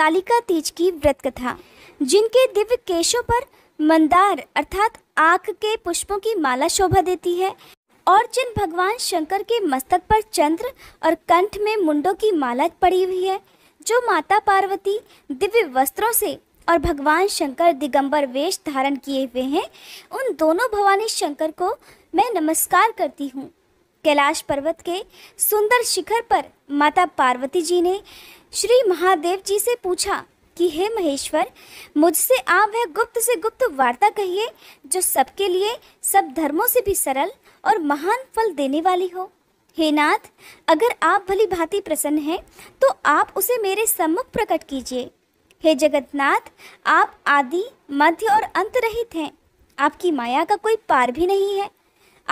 हस्तालिका तीज की व्रत कथा जिनके दिव्य केशों पर मंदार अर्थात आंख के पुष्पों की माला शोभा देती है और जिन भगवान शंकर के मस्तक पर चंद्र और कंठ में मुंडों की माला पड़ी हुई है जो माता पार्वती दिव्य वस्त्रों से और भगवान शंकर दिगंबर वेश धारण किए हुए हैं उन दोनों भवानी शंकर को मैं नमस्कार करती हूँ कैलाश पर्वत के सुंदर शिखर पर माता पार्वती जी ने श्री महादेव जी से पूछा कि हे महेश्वर मुझसे आप वह गुप्त से गुप्त वार्ता कहिए जो सबके लिए सब धर्मों से भी सरल और महान फल देने वाली हो हे नाथ अगर आप भली भांति प्रसन्न हैं तो आप उसे मेरे सम्मुख प्रकट कीजिए हे जगतनाथ आप आदि मध्य और अंत रहित हैं आपकी माया का कोई पार भी नहीं है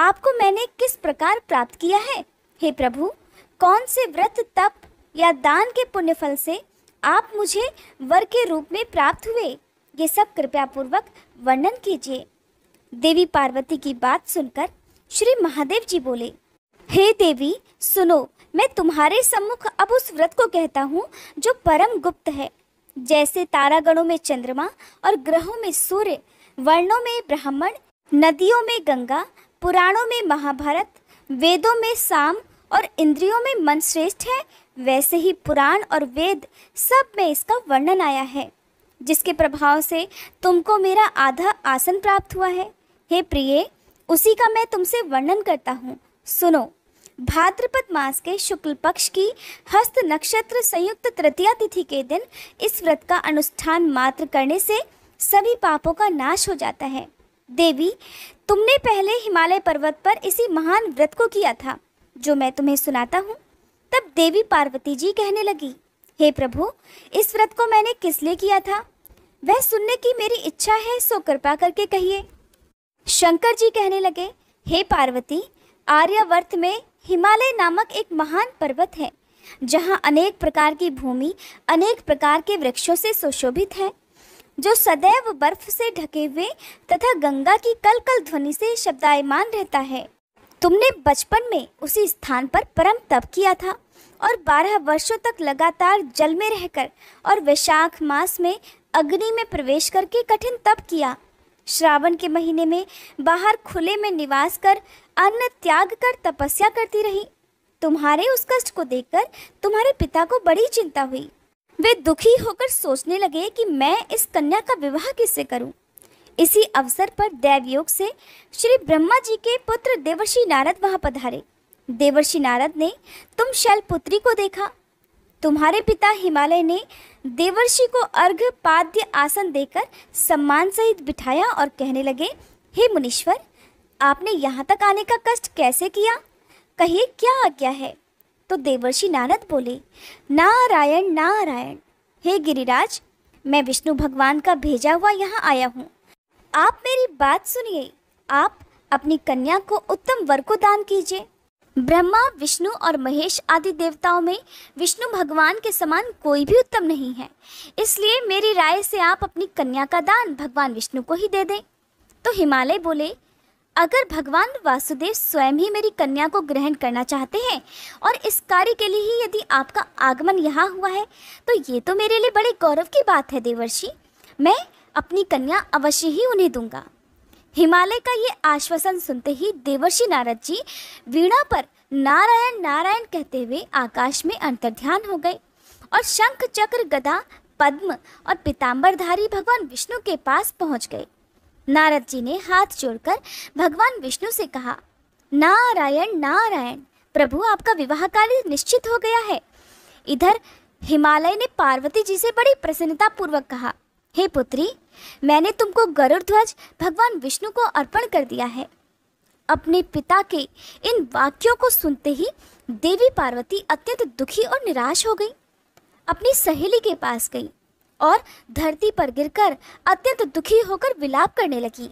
आपको मैंने किस प्रकार प्राप्त किया है हे प्रभु कौन से व्रत तप या दान के पुण्यफल से आप मुझे वर के रूप में प्राप्त हुए ये सब कृपया पूर्वक वर्णन कीजिए देवी पार्वती की बात सुनकर श्री महादेव जी बोले हे देवी सुनो मैं तुम्हारे सम्मुख अब उस व्रत को कहता हूँ जो परम गुप्त है जैसे तारागणों में चंद्रमा और ग्रहों में सूर्य वर्णों में ब्राह्मण नदियों में गंगा पुराणों में महाभारत वेदों में साम और इंद्रियों में मन श्रेष्ठ है वैसे ही पुराण और वेद सब में इसका वर्णन आया है जिसके प्रभाव से तुमको मेरा आधा आसन प्राप्त हुआ है हे प्रिय उसी का मैं तुमसे वर्णन करता हूँ सुनो भाद्रपद मास के शुक्ल पक्ष की हस्त नक्षत्र संयुक्त तृतीया तिथि के दिन इस व्रत का अनुष्ठान मात्र करने से सभी पापों का नाश हो जाता है देवी तुमने पहले हिमालय पर्वत पर इसी महान व्रत को किया था जो मैं तुम्हें सुनाता हूँ तब देवी पार्वती जी कहने लगी हे प्रभु इस व्रत को मैंने किस लिए किया था वह सुनने की मेरी इच्छा है सो कृपा करके कहिए शंकर जी कहने लगे हे पार्वती आर्यवर्त में हिमालय नामक एक महान पर्वत है जहाँ अनेक प्रकार की भूमि अनेक प्रकार के वृक्षों से सुशोभित है जो सदैव बर्फ से ढके हुए तथा गंगा की कल कल ध्वनि से शब्दायमान रहता है तुमने बचपन में उसी स्थान पर परम तप किया था और बारह वर्षों तक लगातार जल में रहकर और वैशाख मास में अग्नि में प्रवेश करके कठिन तप किया श्रावण के महीने में बाहर खुले में निवास कर अन्न त्याग कर तपस्या करती रही तुम्हारे उस कष्ट को देखकर तुम्हारे पिता को बड़ी चिंता हुई वे दुखी होकर सोचने लगे कि मैं इस कन्या का विवाह किससे करूं? इसी अवसर पर दैवयोग से श्री ब्रह्मा जी के पुत्र देवर्षि नारद वहां पधारे देवर्षि नारद ने तुम शैलपुत्री को देखा तुम्हारे पिता हिमालय ने देवर्षि को अर्घ पाद्य आसन देकर सम्मान सहित बिठाया और कहने लगे हे मुनीश्वर आपने यहाँ तक आने का कष्ट कैसे किया कहिए क्या आज्ञा है तो देवर्षि नारद बोले नारायण नारायण हे गिरिराज मैं विष्णु भगवान का भेजा हुआ यहाँ आया हूँ आप मेरी बात सुनिए आप अपनी कन्या को उत्तम वर को दान कीजिए ब्रह्मा विष्णु और महेश आदि देवताओं में विष्णु भगवान के समान कोई भी उत्तम नहीं है इसलिए मेरी राय से आप अपनी कन्या का दान भगवान विष्णु को ही दे दें तो हिमालय बोले अगर भगवान वासुदेव स्वयं ही मेरी कन्या को ग्रहण करना चाहते हैं और इस कार्य के लिए ही यदि आपका आगमन यहाँ हुआ है तो ये तो मेरे लिए बड़े गौरव की बात है देवर्षि मैं अपनी कन्या अवश्य ही उन्हें दूंगा हिमालय का ये आश्वासन सुनते ही देवर्षि नारद जी वीणा पर नारायण नारायण कहते हुए आकाश में अंतर्ध्यान हो गए और शंख चक्र गदा पद्म और पीताम्बरधारी भगवान विष्णु के पास पहुंच गए नारद जी ने हाथ जोड़कर भगवान विष्णु से कहा नारायण नारायण प्रभु आपका विवाह काल निश्चित हो गया है इधर हिमालय ने पार्वती जी से बड़ी प्रसन्नता पूर्वक कहा हे पुत्री मैंने तुमको गरुड़ ध्वज भगवान विष्णु को अर्पण कर दिया है अपने पिता के इन वाक्यों को सुनते ही देवी पार्वती अत्यंत दुखी और निराश हो गई अपनी सहेली के पास गई और धरती पर गिरकर अत्यंत दुखी होकर विलाप करने लगी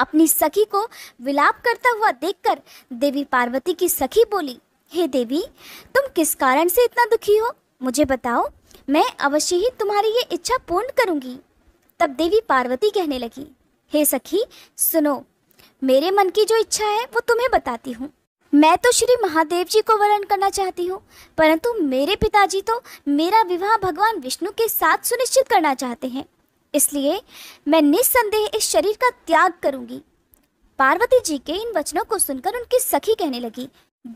अपनी सखी को विलाप करता हुआ देखकर देवी पार्वती की सखी बोली हे hey देवी तुम किस कारण से इतना दुखी हो मुझे बताओ मैं अवश्य ही तुम्हारी ये इच्छा पूर्ण करूंगी तब देवी पार्वती कहने लगी हे hey सखी सुनो मेरे मन की जो इच्छा है वो तुम्हें बताती हूँ मैं तो श्री महादेव जी को वर्णन करना चाहती हूँ परंतु मेरे पिताजी तो मेरा विवाह भगवान विष्णु के साथ सुनिश्चित करना चाहते हैं इसलिए मैं निस्संदेह इस शरीर का त्याग करूंगी पार्वती जी के इन वचनों को सुनकर उनकी सखी कहने लगी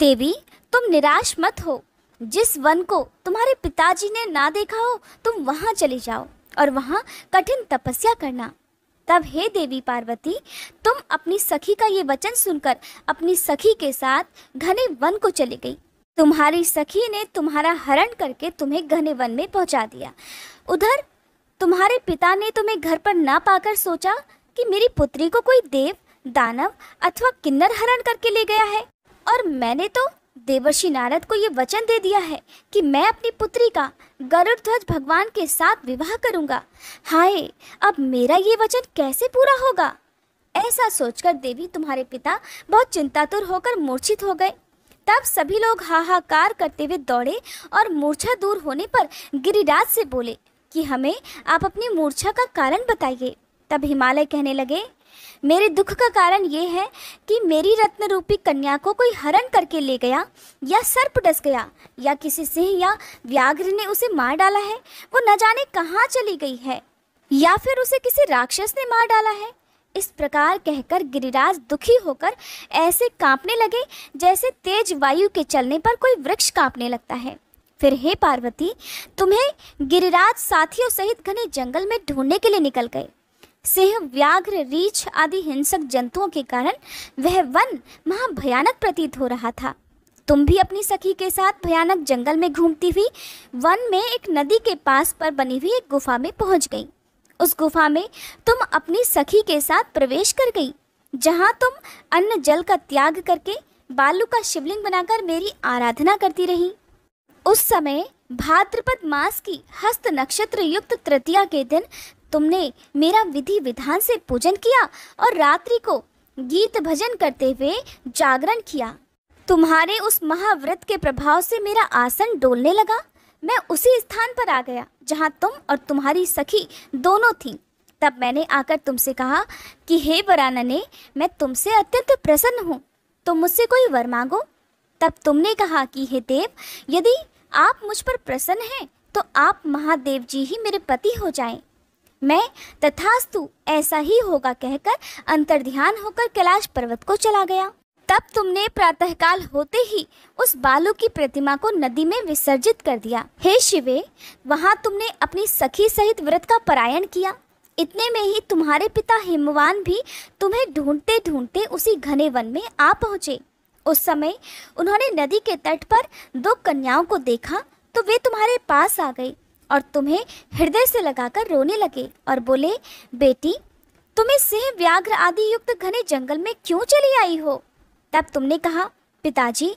देवी तुम निराश मत हो जिस वन को तुम्हारे पिताजी ने ना देखा हो तुम वहाँ चले जाओ और वहाँ कठिन तपस्या करना तब हे देवी पार्वती तुम अपनी सखी का ये वचन सुनकर अपनी सखी के साथ घने वन को चली गई तुम्हारी सखी ने तुम्हारा हरण करके तुम्हें घने वन में पहुंचा दिया उधर तुम्हारे पिता ने तुम्हें घर पर ना पाकर सोचा कि मेरी पुत्री को कोई देव दानव अथवा किन्नर हरण करके ले गया है और मैंने तो देवर्षि नारद को ये वचन दे दिया है कि मैं अपनी पुत्री का गरुड़ ध्वज भगवान के साथ विवाह करूंगा हाय अब मेरा ये वचन कैसे पूरा होगा ऐसा सोचकर देवी तुम्हारे पिता बहुत चिंतातुर होकर मूर्छित हो गए तब सभी लोग हाहाकार करते हुए दौड़े और मूर्छा दूर होने पर गिरिराज से बोले कि हमें आप अपनी मूर्छा का कारण बताइए तब हिमालय कहने लगे मेरे दुख का कारण ये है कि मेरी रत्न रूपी कन्या को कोई हरण करके ले गया या सर्प डस गया या किसी सिंह या व्याघ्र ने उसे मार डाला है वो न जाने कहाँ चली गई है या फिर उसे किसी राक्षस ने मार डाला है इस प्रकार कहकर गिरिराज दुखी होकर ऐसे कांपने लगे जैसे तेज वायु के चलने पर कोई वृक्ष कांपने लगता है फिर हे पार्वती तुम्हें गिरिराज साथियों सहित घने जंगल में ढूंढने के लिए निकल गए सिंह व्याघ्र रीछ आदि हिंसक जंतुओं के कारण वह वन महा भयानक प्रतीत हो रहा था तुम भी अपनी सखी के साथ भयानक जंगल में घूमती हुई वन में एक नदी के पास पर बनी हुई एक गुफा में पहुंच गई उस गुफा में तुम अपनी सखी के साथ प्रवेश कर गई जहां तुम अन्न जल का त्याग करके बालू का शिवलिंग बनाकर मेरी आराधना करती रही उस समय भाद्रपद मास की हस्त नक्षत्र युक्त तृतीया के दिन तुमने मेरा विधि विधान से पूजन किया और रात्रि को गीत भजन करते हुए जागरण किया तुम्हारे उस महाव्रत के प्रभाव से मेरा आसन डोलने लगा मैं उसी स्थान पर आ गया जहाँ तुम और तुम्हारी सखी दोनों थीं तब मैंने आकर तुमसे कहा कि हे बरानने मैं तुमसे अत्यंत प्रसन्न हूँ तुम मुझसे कोई वर मांगो तब तुमने कहा कि हे देव यदि आप मुझ पर प्रसन्न हैं तो आप महादेव जी ही मेरे पति हो जाएं मैं तथास्तु ऐसा ही होगा कहकर अंतर ध्यान होकर कैलाश पर्वत को चला गया तब तुमने प्रातःकाल होते ही उस बालू की प्रतिमा को नदी में विसर्जित कर दिया हे शिवे वहाँ तुमने अपनी सखी सहित व्रत का परायण किया इतने में ही तुम्हारे पिता हिमवान भी तुम्हें ढूंढते ढूंढते उसी घने वन में आ पहुँचे उस समय उन्होंने नदी के तट पर दो कन्याओं को देखा तो वे तुम्हारे पास आ गई और तुम्हें हृदय से लगाकर रोने लगे और बोले बेटी तुम्हें सिंह व्याघ्र आदि युक्त घने जंगल में क्यों चली आई हो तब तुमने कहा पिताजी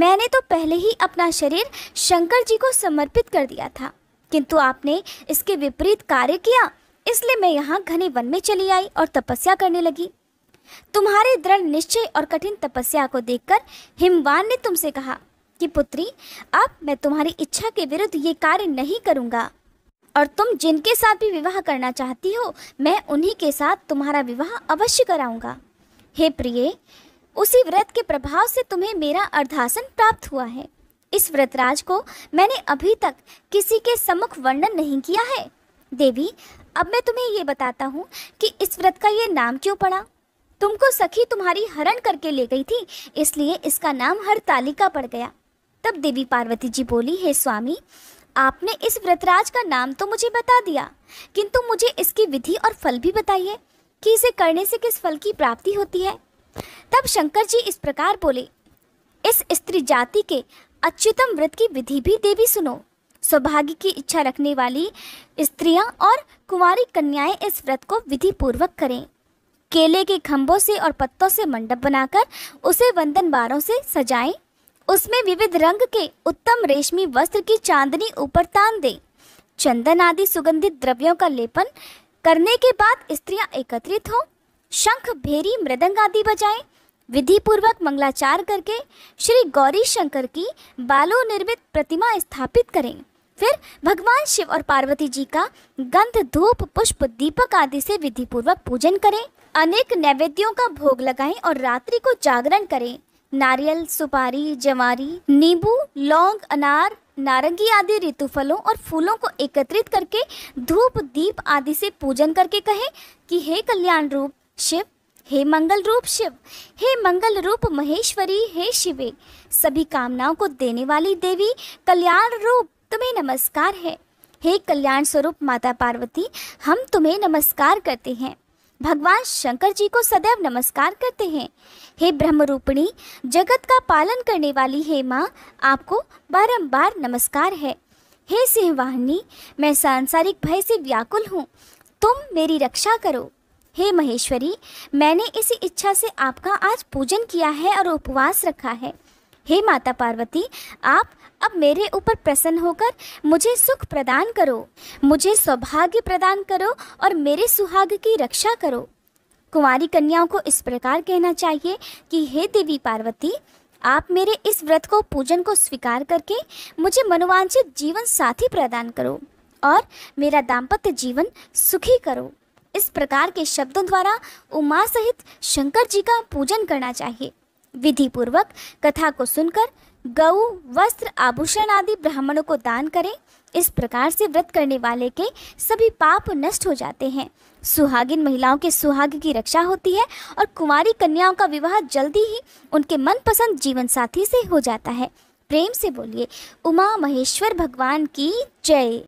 मैंने तो पहले ही अपना शरीर शंकर जी को समर्पित कर दिया था किंतु आपने इसके विपरीत कार्य किया इसलिए मैं यहाँ घने वन में चली आई और तपस्या करने लगी तुम्हारे दृढ़ निश्चय और कठिन तपस्या को देखकर हिमवान ने तुमसे कहा कि पुत्री अब मैं तुम्हारी इच्छा के विरुद्ध ये कार्य नहीं करूँगा और तुम जिनके साथ भी विवाह करना चाहती हो मैं उन्हीं के साथ तुम्हारा विवाह अवश्य कराऊंगा हे प्रिय उसी व्रत के प्रभाव से तुम्हें मेरा अर्धासन प्राप्त हुआ है इस व्रतराज को मैंने अभी तक किसी के सम्मुख वर्णन नहीं किया है देवी अब मैं तुम्हें ये बताता हूँ कि इस व्रत का ये नाम क्यों पड़ा तुमको सखी तुम्हारी हरण करके ले गई थी इसलिए इसका नाम हरतालिका पड़ गया तब देवी पार्वती जी बोली हे स्वामी आपने इस व्रतराज का नाम तो मुझे बता दिया किंतु मुझे इसकी विधि और फल भी बताइए कि इसे करने से किस फल की प्राप्ति होती है तब शंकर जी इस प्रकार बोले इस स्त्री जाति के अच्युतम व्रत की विधि भी देवी सुनो सौभाग्य की इच्छा रखने वाली स्त्रियां और कुंवारी कन्याएं इस व्रत को विधि पूर्वक करें केले के खंभों से और पत्तों से मंडप बनाकर उसे वंदन बारों से सजाएं उसमें विविध रंग के उत्तम रेशमी वस्त्र की चांदनी ऊपर तान दे चंदन आदि सुगंधित द्रव्यों का लेपन करने के बाद स्त्रियां एकत्रित हों शंख भेरी मृदंग आदि बजाएं विधि पूर्वक मंगलाचार करके श्री गौरी शंकर की बालो निर्मित प्रतिमा स्थापित करें फिर भगवान शिव और पार्वती जी का गंध धूप पुष्प दीपक आदि से विधि पूर्वक पूजन करें अनेक नैवेद्यों का भोग लगाएं और रात्रि को जागरण करें नारियल सुपारी जवारी नींबू लौंग अनार नारंगी आदि ऋतु फलों और फूलों को एकत्रित करके धूप दीप आदि से पूजन करके कहे कि हे कल्याण रूप शिव हे मंगल रूप शिव हे मंगल रूप महेश्वरी हे शिवे सभी कामनाओं को देने वाली देवी कल्याण रूप तुम्हें नमस्कार है हे कल्याण स्वरूप माता पार्वती हम तुम्हें नमस्कार करते हैं भगवान शंकर जी को सदैव नमस्कार करते हैं हे ब्रह्मरूपिणी जगत का पालन करने वाली हे माँ आपको बारंबार नमस्कार है हे सिंहवाहिनी मैं सांसारिक भय से व्याकुल हूँ तुम मेरी रक्षा करो हे महेश्वरी मैंने इसी इच्छा से आपका आज पूजन किया है और उपवास रखा है हे माता पार्वती आप अब मेरे ऊपर प्रसन्न होकर मुझे सुख प्रदान करो मुझे सौभाग्य प्रदान करो और मेरे सुहाग की रक्षा करो कुमारी कन्याओं को इस प्रकार कहना चाहिए कि हे देवी पार्वती आप मेरे इस व्रत को पूजन को स्वीकार करके मुझे मनोवांछित जीवन साथी प्रदान करो और मेरा दाम्पत्य जीवन सुखी करो इस प्रकार के शब्दों द्वारा उमा सहित शंकर जी का पूजन करना चाहिए विधिपूर्वक कथा को सुनकर गऊ वस्त्र आभूषण आदि ब्राह्मणों को दान करें इस प्रकार से व्रत करने वाले के सभी पाप नष्ट हो जाते हैं सुहागिन महिलाओं के सुहाग की रक्षा होती है और कुमारी कन्याओं का विवाह जल्दी ही उनके मनपसंद जीवन साथी से हो जाता है प्रेम से बोलिए उमा महेश्वर भगवान की जय